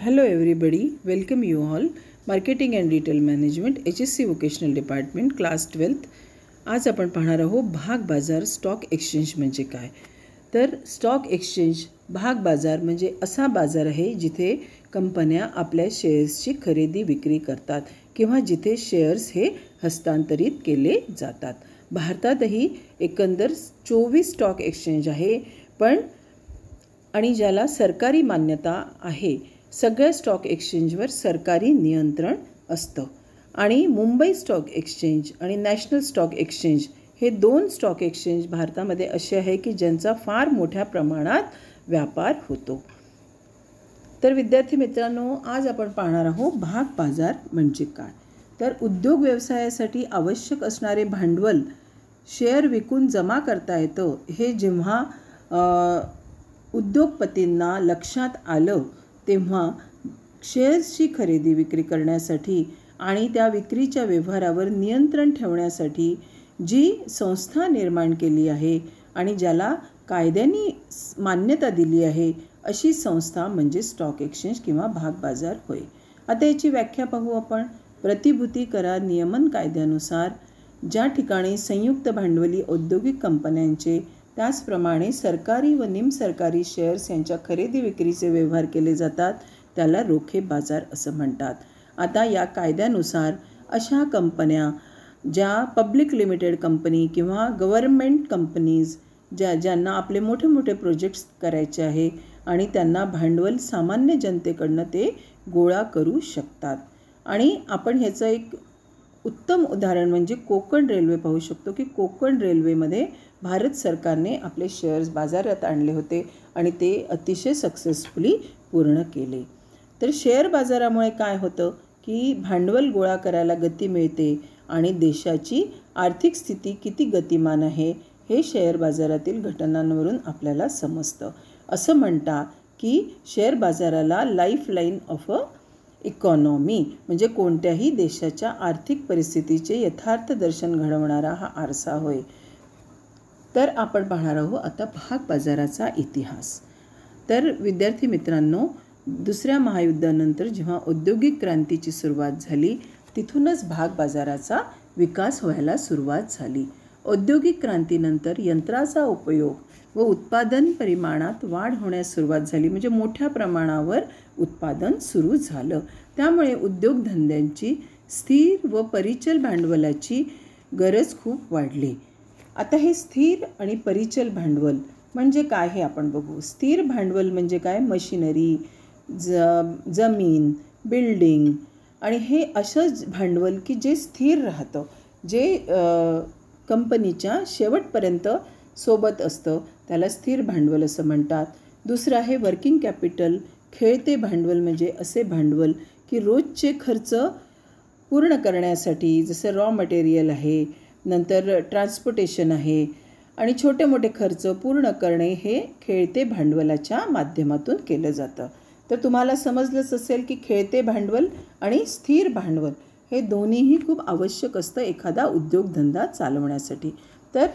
hello everybody welcome you all marketing and retail management H S C vocational department class twelfth आज आपण पाहणार आहोत भाग बाजार स्टॉक एक्सचेंज म्हणजे काय तर स्टॉक एक्सचेंज भाग बाजार म्हणजे असा बाजार आहे जिथे कंपन्या आपल्या शेअर्सची खरेदी विक्री करतात किंवा जिथे शेअर्स हे हस्तांतरित केले जातात भारतातही एकंदर चोवीस स्टॉक एक्सचेंज आहे पण आणि ज्याला सरकारी मान्यता आहे सगळ्या स्टॉक एक्सचेंजवर सरकारी नियंत्रण असतं आणि मुंबई स्टॉक एक्सचेंज आणि नॅशनल स्टॉक एक्सचेंज हे दोन स्टॉक एक्सचेंज भारतामध्ये असे आहे की ज्यांचा फार मोठ्या प्रमाणात व्यापार होतो तर विद्यार्थी मित्रांनो आज आपण पाहणार आहोत भाग बाजार म्हणजे काय तर उद्योग व्यवसायासाठी आवश्यक असणारे भांडवल शेअर विकून जमा करता येतं हे जेव्हा उद्योगपतींना लक्षात आलं तेव्हा शेअर्सची खरेदी विक्री करण्यासाठी आणि त्या विक्रीच्या व्यवहारावर नियंत्रण ठेवण्यासाठी जी संस्था निर्माण केली आहे आणि ज्याला कायद्यांनी मान्यता दिली आहे अशी संस्था म्हणजे स्टॉक एक्सचेंज किंवा भाग बाजार होय आता याची व्याख्या पाहू आपण प्रतिभूती करार नियमन कायद्यानुसार ज्या ठिकाणी संयुक्त भांडवली औद्योगिक कंपन्यांचे त्याचप्रमाणे सरकारी व निमसरकारी शेअर्स यांच्या खरेदी विक्रीचे व्यवहार केले जातात त्याला रोखे बाजार असं म्हणतात आता या कायद्यानुसार अशा कंपन्या ज्या पब्लिक लिमिटेड कंपनी किंवा गव्हर्मेंट कंपनीज ज्या ज्यांना आपले मोठे मोठे प्रोजेक्ट्स करायचे आहे आणि त्यांना भांडवल सामान्य जनतेकडनं ते गोळा करू शकतात आणि आपण ह्याचं एक उत्तम उदाहरण म्हणजे कोकण रेल्वे पाहू शकतो की कोकण रेल्वेमध्ये भारत सरकारने आपले शेअर्स बाजारात आणले होते आणि ते अतिशय सक्सेसफुली पूर्ण केले तर शेअर बाजारामुळे काय होतं की भांडवल गोळा करायला गती मिळते आणि देशाची आर्थिक स्थिती किती गतिमान आहे हे शेअर बाजारातील घटनांवरून आपल्याला समजतं असं म्हणता की शेअर बाजाराला lifeline of a economy म्हणजे कोणत्याही देशाच्या आर्थिक परिस्थितीचे यथार्थ दर्शन घडवणारा हा आरसा होय तर आपण पाहणार आहोत आता भाग बाजाराचा इतिहास तर विद्यार्थी मित्रांनो दुसऱ्या महायुद्धानंतर जेव्हा औद्योगिक क्रांतीची सुरुवात झाली तिथूनच भाग बाजाराचा विकास व्हायला सुरुवात झाली औद्योगिक क्रांतीनंतर यंत्राचा उपयोग व उत्पादन परिमाणात वाढ होण्यास सुरुवात झाली म्हणजे मोठ्या प्रमाणावर उत्पादन सुरू झालं त्यामुळे उद्योगधंद्यांची स्थिर व परिचल भांडवलाची गरज खूप वाढली आता हे स्थिर आणि परिचल भांडवल म्हणजे काय हे आपण बघू स्थिर भांडवल म्हणजे काय मशिनरी ज जमीन बिल्डिंग आणि हे असंच भांडवल की जे स्थिर राहतं जे कंपनीच्या शेवटपर्यंत सोबत असतं त्याला स्थिर भांडवल असं म्हणतात दुसरं आहे वर्किंग कॅपिटल खेळते भांडवल म्हणजे असे भांडवल की रोजचे खर्च पूर्ण करण्यासाठी जसं रॉ मटेरियल आहे नंतर ट्रान्सपोर्टेशन आहे आणि छोटे मोठे खर्च पूर्ण करणे हे खेळते भांडवलाच्या माध्यमातून केलं जातं तर तुम्हाला समजलंच असेल की खेळते भांडवल आणि स्थिर भांडवल हे दोन्हीही खूप आवश्यक असतं एखादा उद्योगधंदा चालवण्यासाठी तर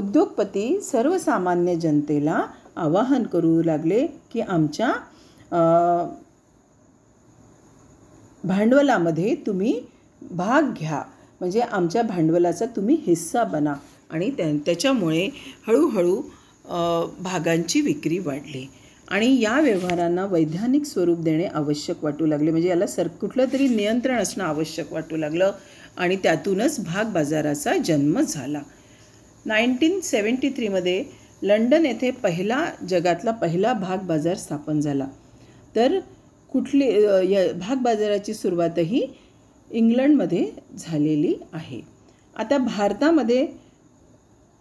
उद्योगपती सर्वसामान्य जनतेला आवाहन करू लागले की आमच्या भांडवलामध्ये तुम्ही भाग घ्या म्हणजे आमच्या भांडवलाचा तुम्ही हिस्सा बना आणि त्या त्याच्यामुळे हळूहळू भागांची विक्री वाढली आणि या व्यवहारांना वैधानिक स्वरूप देणे आवश्यक वाटू लागले म्हणजे याला सर कुठलं तरी नियंत्रण असणं आवश्यक वाटू लागलं आणि त्यातूनच भाग बाजाराचा जन्म झाला नाईन्टीन सेवन्टी थ्रीमध्ये लंडन येथे पहिला जगातला पहिला भाग बाजार स्थापन झाला तर कुठली या भाग बाजाराची सुरुवातही इंग्लंडमध्ये झालेली आहे आता भारतामध्ये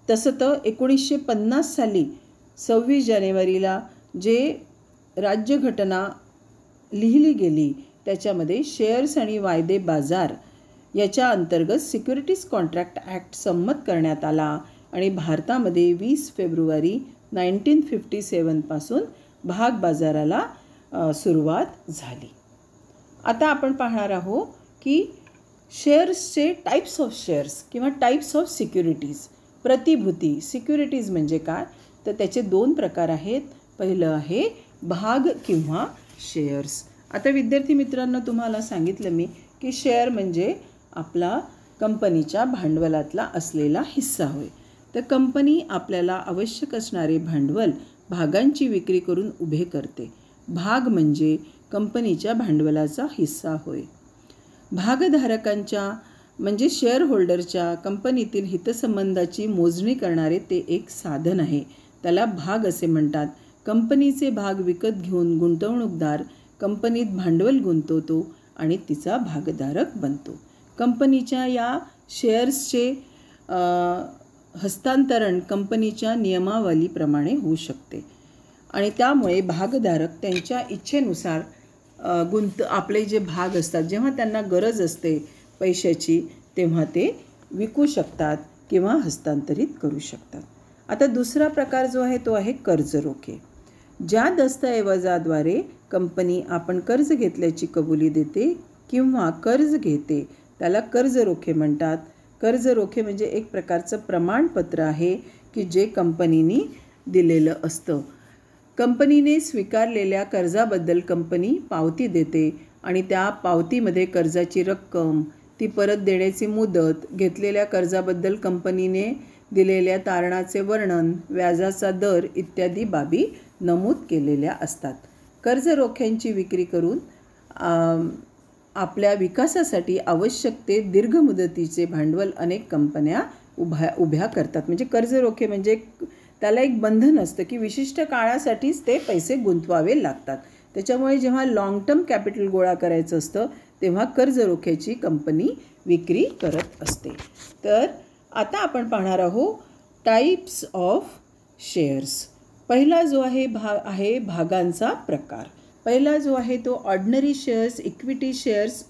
तसं तर एकोणीसशे पन्नास साली सव्वीस जानेवारीला जे राज्यघटना लिहिली गेली त्याच्यामध्ये शेअर्स आणि वायदे बाजार याच्या अंतर्गत सिक्युरिटीज कॉन्ट्रॅक्ट ॲक्ट संमत करण्यात आला आणि भारतामध्ये वीस फेब्रुवारी नाईन्टीन फिफ्टी सेवनपासून भाग बाजाराला सुरुवात झाली आता आपण पाहणार आहोत की शेअर्सचे टाईप्स ऑफ शेअर्स किंवा टाईप्स ऑफ सिक्युरिटीज प्रतिभूती सिक्युरिटीज म्हणजे काय तर त्याचे दोन प्रकार आहेत पहिलं आहे भाग किंवा शेअर्स आता विद्यार्थी मित्रांनो तुम्हाला सांगितलं मी की शेअर म्हणजे आपला कंपनीच्या भांडवलातला असलेला हिस्सा होय तर कंपनी आपल्याला आवश्यक असणारे भांडवल भागांची विक्री करून उभे करते भाग म्हणजे कंपनीच्या भांडवलाचा हिस्सा होय भागधारकांच्या म्हणजे शेअरहोल्डरच्या कंपनीतील हितसंबंधाची मोजणी करणारे ते एक साधन आहे त्याला भाग असे म्हणतात कंपनीचे भाग विकत घेऊन गुंतवणूकदार कंपनीत भांडवल गुंतवतो आणि तिचा भागधारक बनतो कंपनीच्या या शेअर्सचे हस्तांतरण कंपनीच्या नियमावलीप्रमाणे होऊ शकते आणि त्यामुळे भागधारक त्यांच्या इच्छेनुसार गुंत आपले जे भाग असतात जेव्हा त्यांना गरज असते पैशाची तेव्हा ते विकू शकतात किंवा हस्तांतरित करू शकतात आता दुसरा प्रकार जो आहे तो आहे कर्ज रोखे ज्या दस्तऐवजाद्वारे कंपनी आपण कर्ज घेतल्याची कबुली देते किंवा कर्ज घेते त्याला कर्ज रोखे म्हणतात कर्ज रोखे म्हणजे एक प्रकारचं प्रमाणपत्र आहे की जे कंपनीनी दिलेलं असतं कंपनीने स्वीकारलेल्या कर्जाबद्दल कंपनी पावती देते आणि त्या पावतीमध्ये कर्जाची रक्कम ती परत देण्याची मुदत घेतलेल्या कर्जाबद्दल कंपनीने दिलेल्या तारणाचे वर्णन व्याजाचा दर इत्यादी बाबी नमूद केलेल्या असतात कर्ज रोख्यांची विक्री करून आपल्या विकासासाठी आवश्यक ते दीर्घ मुदतीचे भांडवल अनेक कंपन्या उभ्या उभ्या करतात म्हणजे कर्ज रोखे म्हणजे त्याला एक बंधन असतं की विशिष्ट काळासाठीच ते पैसे गुंतवावे लागतात त्याच्यामुळे जेव्हा लाँग टर्म कॅपिटल गोळा करायचं असतं तेव्हा कर्ज रोख्याची कंपनी विक्री करत असते तर आता आपण पाहणार आहोत टाईप्स ऑफ शेअर्स पहिला जो आहे भा आहे भागांचा प्रकार पहिला जो आहे तो ऑर्डनरी शेअर्स इक्विटी शेअर्स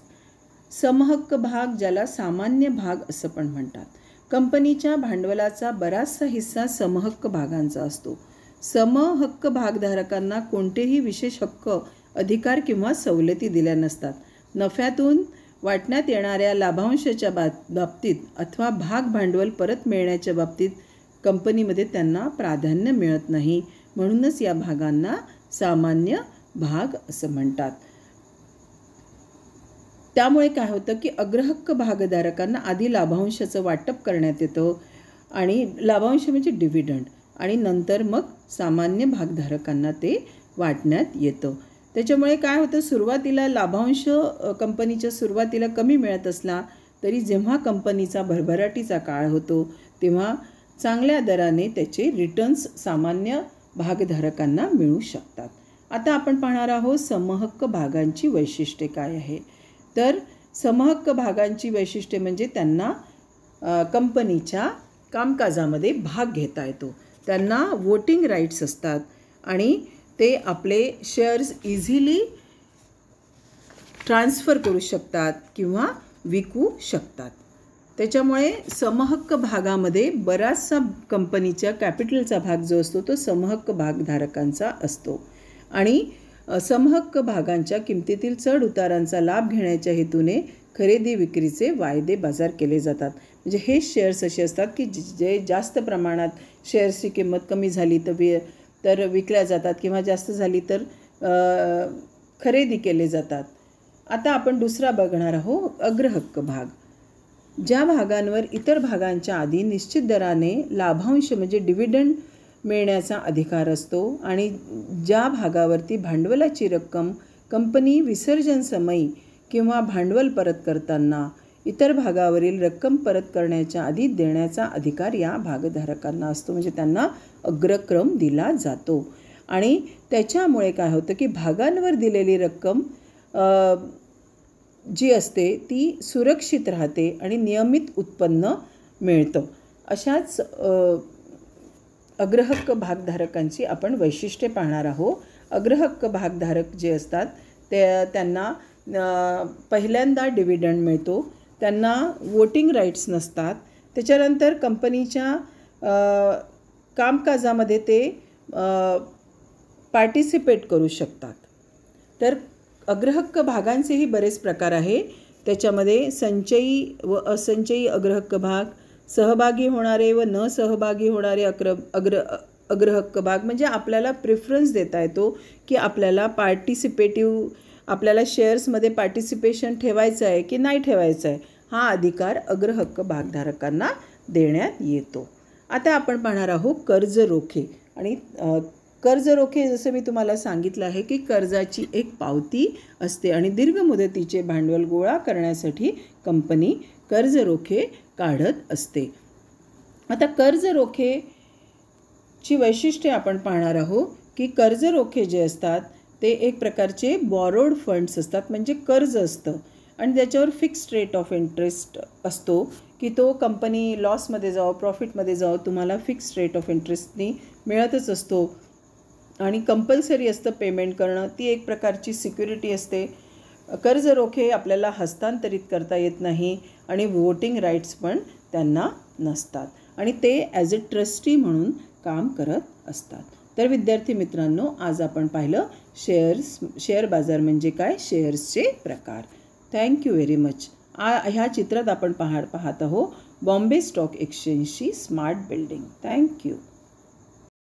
समहक्क भाग ज्याला सामान्य भाग असं पण म्हणतात कंपनीच्या भांडवलाचा बराचसा हिस्सा समहक्क भागांचा असतो समहक्क भागधारकांना कोणतेही विशेष हक्क अधिकार किंवा सवलती दिल्या नसतात नफ्यातून वाटण्यात येणाऱ्या लाभांशाच्या बा बाबतीत अथवा भाग भांडवल परत मिळण्याच्या बाबतीत कंपनीमध्ये त्यांना प्राधान्य मिळत नाही म्हणूनच या भागांना सामान्य भाग असं म्हणतात त्यामुळे काय होतं की अग्रहक्क भागधारकांना आधी लाभांशाचं वाटप करण्यात येतं आणि लाभांश म्हणजे डिव्हिडंड आणि नंतर मग सामान्य भागधारकांना ते वाटण्यात येतं त्याच्यामुळे काय होतं सुरुवातीला लाभांश कंपनीच्या सुरुवातीला कमी मिळत असला तरी जेव्हा कंपनीचा भरभराटीचा काळ होतो तेव्हा चांगल्या दराने त्याचे रिटर्न्स सामान्य भागधारकांना मिळू शकतात आता आपण पाहणार आहोत समहक्क भागांची वैशिष्ट्ये काय आहे तर समहक्क भागांची वैशिष्ट्ये म्हणजे त्यांना कंपनीच्या कामकाजामध्ये भाग घेता येतो त्यांना वोटिंग राईट्स असतात आणि ते आपले शेअर्स इझिली ट्रान्सफर करू शकतात किंवा विकू शकतात त्याच्यामुळे समहक्क भागामध्ये बराचसा कंपनीच्या कॅपिटलचा भाग जो असतो तो समहक्क भागधारकांचा असतो आणि समहक्क भागांच्या किमतीतील चढ उतारांचा लाभ घेण्याच्या हेतूने खरेदी विक्रीचे वायदे बाजार केले जातात म्हणजे हे शेअर्स असे असतात की जे जास्त प्रमाणात शेअर्सची किंमत कमी झाली तर वि तर विकल्या जातात किंवा जास्त झाली तर खरेदी केले जातात आता आपण दुसरा बघणार आहोत अग्रहक्क भाग ज्या भागांवर इतर भागांच्या आधी निश्चित दराने लाभांश म्हणजे डिव्हिडंड मिळण्याचा अधिकार असतो आणि ज्या भागावरती भांडवलाची रक्कम कंपनी विसर्जन समयी किंवा भांडवल परत करताना इतर भागावरील रक्कम परत करण्याच्या आधी देण्याचा अधिकार या भागधारकांना असतो म्हणजे त्यांना अग्रक्रम दिला जातो आणि त्याच्यामुळे काय होतं की भागांवर दिलेली रक्कम जी असते ती सुरक्षित राहते आणि नियमित उत्पन्न मिळतं अशाच अग्रहक्क भागधारकांची आपण वैशिष्ट्ये पाहणार आहोत अग्रहक्क भागधारक जे असतात ते त्यांना पहिल्यांदा डिव्हिडंड मिळतो त्यांना वोटिंग राईट्स नसतात त्याच्यानंतर कंपनीच्या कामकाजामध्ये ते पार्टिसिपेट करू शकतात तर अग्रहक्क भागांचेही बरेच प्रकार आहे त्याच्यामध्ये संचयी व असंचयी अग्रहक्क भाग सहभागी होणारे व न सहभागी होणारे अग्र अग्र अग्रहक्क भाग म्हणजे आपल्याला प्रिफरन्स देता येतो की आपल्याला पार्टिसिपेटिव्ह आपल्याला शेअर्समध्ये पार्टिसिपेशन ठेवायचं आहे की नाही ठेवायचं आहे हा अधिकार अग्रहक्क भागधारकांना देण्यात येतो आता आपण पाहणार आहोत कर्ज रोखे आणि कर्ज रोखे जसं मी तुम्हाला सांगितलं आहे की कर्जाची एक पावती असते आणि दीर्घ मुदतीचे भांडवल गोळा करण्यासाठी कंपनी कर्ज रोखे काढत असते आता कर्ज ची वैशिष्ट्ये आपण पाहणार आहोत की कर्ज रोखे जे असतात ते एक प्रकारचे बॉरोड फंड्स असतात म्हणजे कर्ज असतं आणि त्याच्यावर फिक्स्ड रेट ऑफ इंटरेस्ट असतो की तो कंपनी लॉसमध्ये जाओ प्रॉफिटमध्ये जाओ तुम्हाला फिक्स्ड रेट ऑफ इंटरेस्टनी मिळतच असतो आणि कंपल्सरी असतं पेमेंट करणं ती एक प्रकारची सिक्युरिटी असते कर्ज रोखे आपल्याला हस्तांतरित करता येत नाही आणि वोटिंग राईट्स पण त्यांना नसतात आणि ते ॲज अ ट्रस्टी म्हणून काम करत असतात तर विद्यार्थी मित्रांनो आज आपण पाहिलं शेअर्स शेअर बाजार म्हणजे काय शेअर्सचे प्रकार थँक्यू व्हेरी मच आ ह्या चित्रात आपण पाहा पाहत आहो बॉम्बे स्टॉक एक्सचेंजची स्मार्ट बिल्डिंग थँक्यू